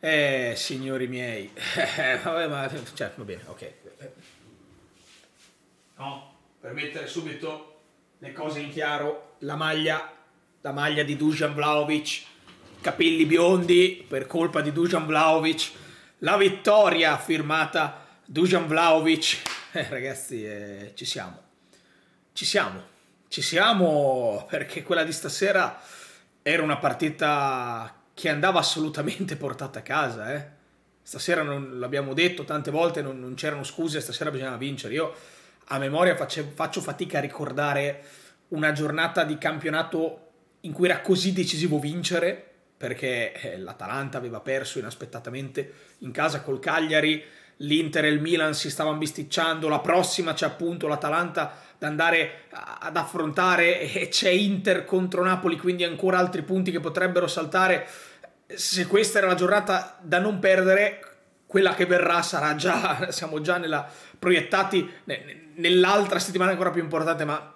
Eh, signori miei, eh, vabbè, ma, cioè, va bene, ok. No, per mettere subito le cose in chiaro, la maglia, la maglia di Dusan Vlaovic, capelli biondi per colpa di Dusan Vlaovic, la vittoria firmata Dusan Vlaovic. Eh, ragazzi, eh, ci siamo, ci siamo, ci siamo perché quella di stasera era una partita che andava assolutamente portata a casa, eh. Stasera non l'abbiamo detto tante volte, non, non c'erano scuse, stasera bisognava vincere. Io a memoria faccio, faccio fatica a ricordare una giornata di campionato in cui era così decisivo vincere, perché eh, l'Atalanta aveva perso inaspettatamente in casa col Cagliari, l'Inter e il Milan si stavano bisticciando, la prossima c'è appunto l'Atalanta da andare ad affrontare e c'è Inter contro Napoli, quindi ancora altri punti che potrebbero saltare se questa era una giornata da non perdere, quella che verrà sarà già, siamo già nella, proiettati nell'altra settimana ancora più importante, ma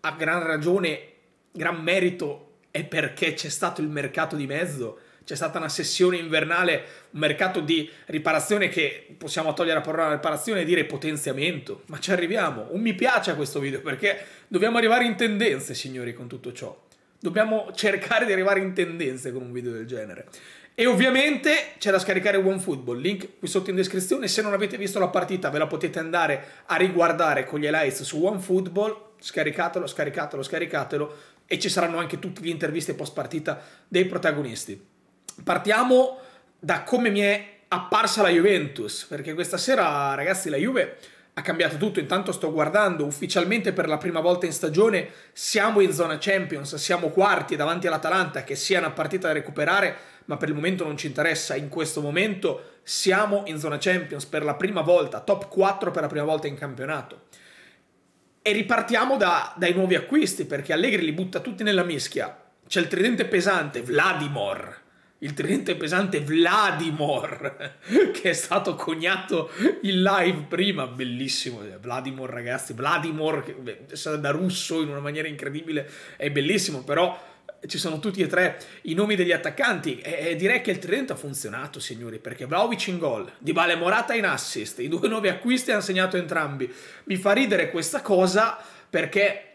a gran ragione, gran merito è perché c'è stato il mercato di mezzo, c'è stata una sessione invernale, un mercato di riparazione che possiamo togliere la parola riparazione e dire potenziamento, ma ci arriviamo, un mi piace a questo video perché dobbiamo arrivare in tendenze signori con tutto ciò. Dobbiamo cercare di arrivare in tendenze con un video del genere. E ovviamente c'è da scaricare OneFootball, link qui sotto in descrizione. Se non avete visto la partita ve la potete andare a riguardare con gli highlights su OneFootball. Scaricatelo, scaricatelo, scaricatelo e ci saranno anche tutte le interviste post partita dei protagonisti. Partiamo da come mi è apparsa la Juventus, perché questa sera ragazzi la Juve ha cambiato tutto. Intanto sto guardando ufficialmente per la prima volta in stagione siamo in zona Champions, siamo quarti davanti all'Atalanta, che sia una partita da recuperare, ma per il momento non ci interessa. In questo momento siamo in zona Champions per la prima volta, top 4 per la prima volta in campionato. E ripartiamo da, dai nuovi acquisti, perché Allegri li butta tutti nella mischia. C'è il tridente pesante, Vladimir, il tridente pesante Vladimir, che è stato coniato in live prima, bellissimo, eh, Vladimir ragazzi, Vladimir, che sarà da russo in una maniera incredibile, è bellissimo, però eh, ci sono tutti e tre i nomi degli attaccanti e, direi che il tridente ha funzionato signori perché Vlaovic in gol, Dybala e Morata in assist, i due nuovi acquisti hanno segnato entrambi, mi fa ridere questa cosa perché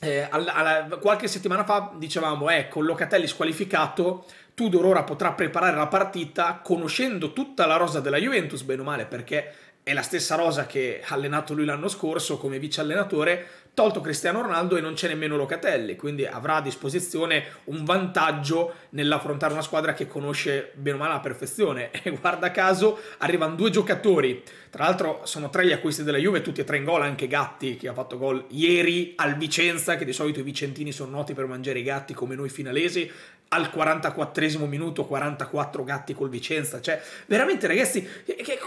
eh, alla, alla, qualche settimana fa dicevamo, ecco, Locatelli squalificato, Tudor ora potrà preparare la partita conoscendo tutta la rosa della Juventus, bene o male, perché è la stessa rosa che ha allenato lui l'anno scorso come vice allenatore, tolto Cristiano Ronaldo e non c'è nemmeno Locatelli, quindi avrà a disposizione un vantaggio nell'affrontare una squadra che conosce bene o male alla perfezione. E guarda caso arrivano due giocatori, tra l'altro sono tre gli acquisti della Juve, tutti e tre in gol, anche Gatti che ha fatto gol ieri al Vicenza, che di solito i vicentini sono noti per mangiare i gatti come noi finalesi, al 44 minuto 44 gatti col Vicenza. Cioè, veramente ragazzi,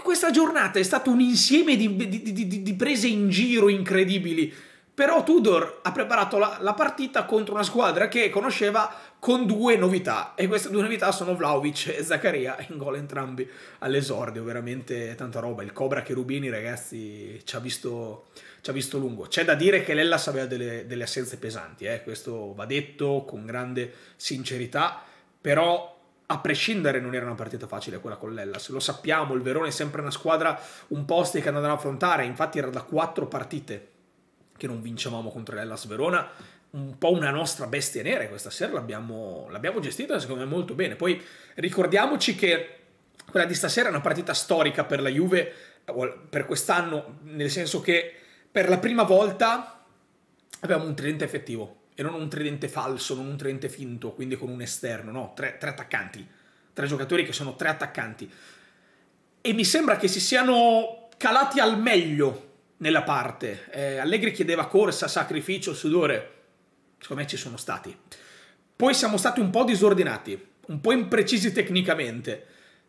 questa giornata è stato un insieme di, di, di, di prese in giro incredibili però Tudor ha preparato la, la, partita contro una squadra che conosceva con due novità e queste due novità sono Vlaovic e Zaccaria in gol entrambi all'esordio, veramente tanta roba, il Cobra Cherubini ragazzi ci ha visto, ci ha visto lungo, c'è da dire che Lellas aveva delle, delle assenze pesanti, eh? questo va detto con grande sincerità, però a prescindere non era una partita facile quella con l'Ellas, lo sappiamo, il Verone è sempre una squadra un po' andava ad affrontare, infatti era da quattro partite che non vincevamo contro l'Ellas Verona, un po' una nostra bestia nera questa sera l'abbiamo, gestita secondo me molto bene. Poi ricordiamoci che quella di stasera è una partita storica per la Juve, per quest'anno, nel senso che per la prima volta abbiamo un tridente effettivo e non un tridente falso, non un tridente finto, quindi con un esterno, no, tre, tre attaccanti, tre giocatori che sono tre attaccanti. E mi sembra che si siano calati al meglio nella parte. Eh, Allegri chiedeva corsa, sacrificio, sudore. Secondo me ci sono stati. Poi siamo stati un po' disordinati, un po' imprecisi tecnicamente,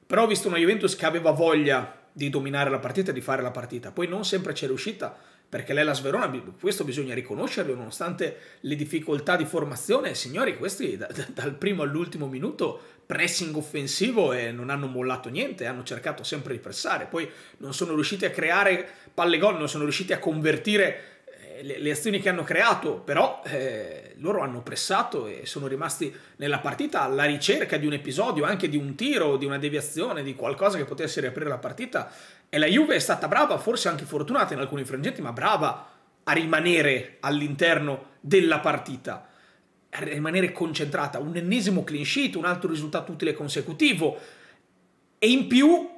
però ho visto una Juventus che aveva voglia di dominare la partita, di fare la partita. Poi non sempre c'è riuscita, perché l'Elas Verona, questo bisogna riconoscerlo, nonostante le difficoltà di formazione, signori, questi da, da, dal primo all'ultimo minuto pressing offensivo e non hanno mollato niente, hanno cercato sempre di pressare, poi non sono riusciti a creare palle gol, non sono riusciti a convertire eh, le, le azioni che hanno creato, però eh, loro hanno pressato e sono rimasti nella partita alla ricerca di un episodio, anche di un tiro, di una deviazione, di qualcosa che potesse riaprire la partita e la Juve è stata brava, forse anche fortunata in alcuni frangenti, ma brava a rimanere all'interno della partita, a rimanere concentrata. Un ennesimo clean sheet, un altro risultato utile consecutivo. E in più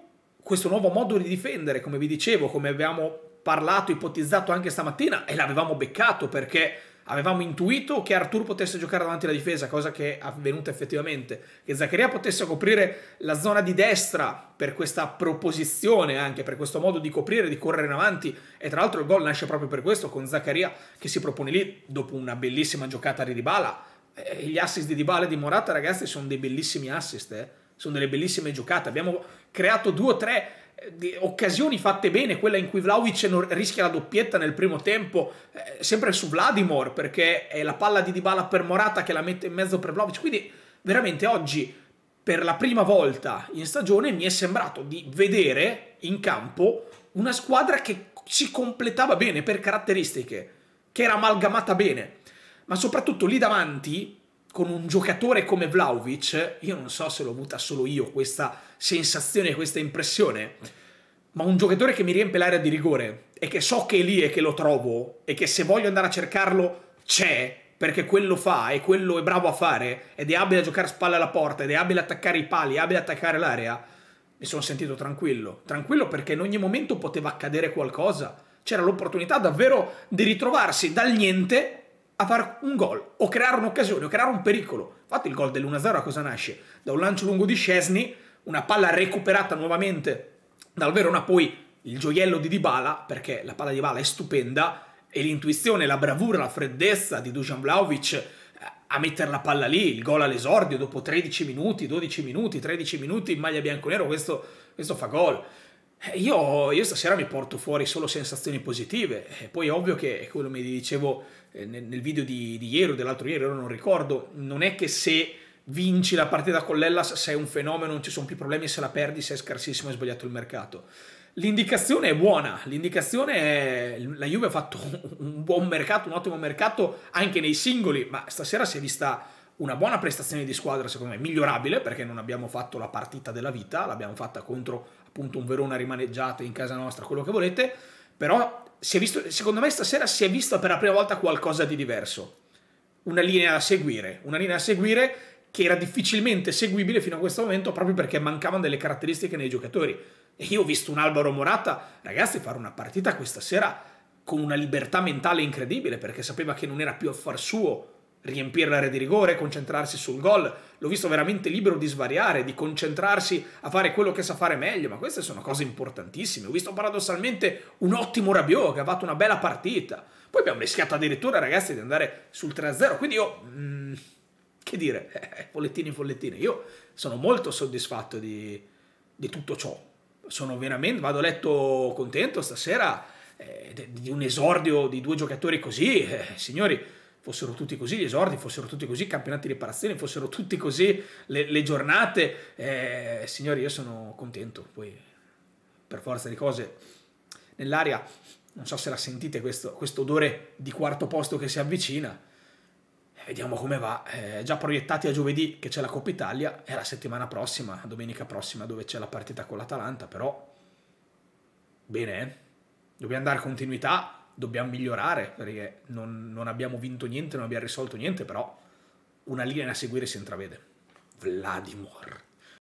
questo nuovo modo di difendere, come vi dicevo, come avevamo parlato, ipotizzato anche stamattina e l'avevamo beccato perché avevamo intuito che Artur potesse giocare davanti alla difesa, cosa che è avvenuta effettivamente, che Zaccaria potesse coprire la zona di destra per questa proposizione anche, per questo modo di coprire, di correre in avanti e tra l'altro il gol nasce proprio per questo con Zaccaria che si propone lì dopo una bellissima giocata di Dybala e eh, gli assist di Dybala e di Morata ragazzi sono dei bellissimi assist, eh? sono delle bellissime giocate, abbiamo creato due o tre occasioni fatte bene, quella in cui Vlaovic rischia la doppietta nel primo tempo, eh, sempre su Vladimir, perché è la palla di Dybala per Morata che la mette in mezzo per Vlaovic, quindi veramente oggi per la prima volta in stagione mi è sembrato di vedere in campo una squadra che si completava bene per caratteristiche, che era amalgamata bene, ma soprattutto lì davanti con un giocatore come Vlaovic, io non so se l'ho avuta solo io questa sensazione, questa impressione, ma un giocatore che mi riempie l'area di rigore e che so che è lì e che lo trovo e che se voglio andare a cercarlo c'è perché quello fa e quello è bravo a fare ed è abile a giocare a spalle alla porta ed è abile a attaccare i pali, è abile a attaccare l'area, mi sono sentito tranquillo. Tranquillo perché in ogni momento poteva accadere qualcosa. C'era l'opportunità davvero di ritrovarsi dal niente a fare un gol o creare un'occasione o creare un pericolo. Infatti il gol dell'1-0 a cosa nasce? Da un lancio lungo di Scesni, una palla recuperata nuovamente dal Verona, poi il gioiello di Dybala, perché la palla di Dybala è stupenda, e l'intuizione, la bravura, la freddezza di Dujan Vlaovic eh, a mettere la palla lì, il gol all'esordio dopo 13 minuti, 12 minuti, 13 minuti in maglia bianconero, questo, questo fa gol. Eh, io, io, stasera mi porto fuori solo sensazioni positive, eh, poi è ovvio che come mi dicevo eh, nel, nel video di, di, ieri o dell'altro ieri, ora non ricordo, non è che se vinci la partita con l'Ellas sei un fenomeno, non ci sono più problemi, se la perdi sei scarsissimo e sbagliato il mercato. L'indicazione è buona, l'indicazione è... la Juve ha fatto un buon mercato, un ottimo mercato anche nei singoli, ma stasera si è vista una buona prestazione di squadra secondo me, migliorabile perché non abbiamo fatto la partita della vita, l'abbiamo fatta contro appunto un Verona rimaneggiato in casa nostra, quello che volete, però visto, secondo me stasera si è visto per la prima volta qualcosa di diverso, una linea da seguire, una linea da seguire che era difficilmente seguibile fino a questo momento proprio perché mancavano delle caratteristiche nei giocatori. E io ho visto un Alvaro Morata, ragazzi, fare una partita questa sera con una libertà mentale incredibile perché sapeva che non era più affar suo riempire l'area di rigore, concentrarsi sul gol. L'ho visto veramente libero di svariare, di concentrarsi a fare quello che sa fare meglio, ma queste sono cose importantissime. Ho visto paradossalmente un ottimo Rabiot che ha fatto una bella partita. Poi abbiamo rischiato addirittura, ragazzi, di andare sul 3-0. Quindi io... Mm, che dire, eh, follettini, follettini. Io sono molto soddisfatto di, di tutto ciò. Sono veramente... Vado a letto contento stasera eh, di un esordio di due giocatori così. Eh, signori fossero tutti così gli esordi, fossero tutti così i campionati di riparazione, fossero tutti così le, le giornate. Eh, signori, io sono contento, poi per forza di cose nell'aria, non so se la sentite questo, questo odore di quarto posto che si avvicina. Eh, vediamo come va. Eh, già proiettati a giovedì che c'è la Coppa Italia e la settimana prossima, domenica prossima, dove c'è la partita con l'Atalanta, però bene, eh? dobbiamo dare continuità dobbiamo migliorare perché non, non abbiamo vinto niente, non abbiamo risolto niente, però una linea da seguire si intravede. Vladimir.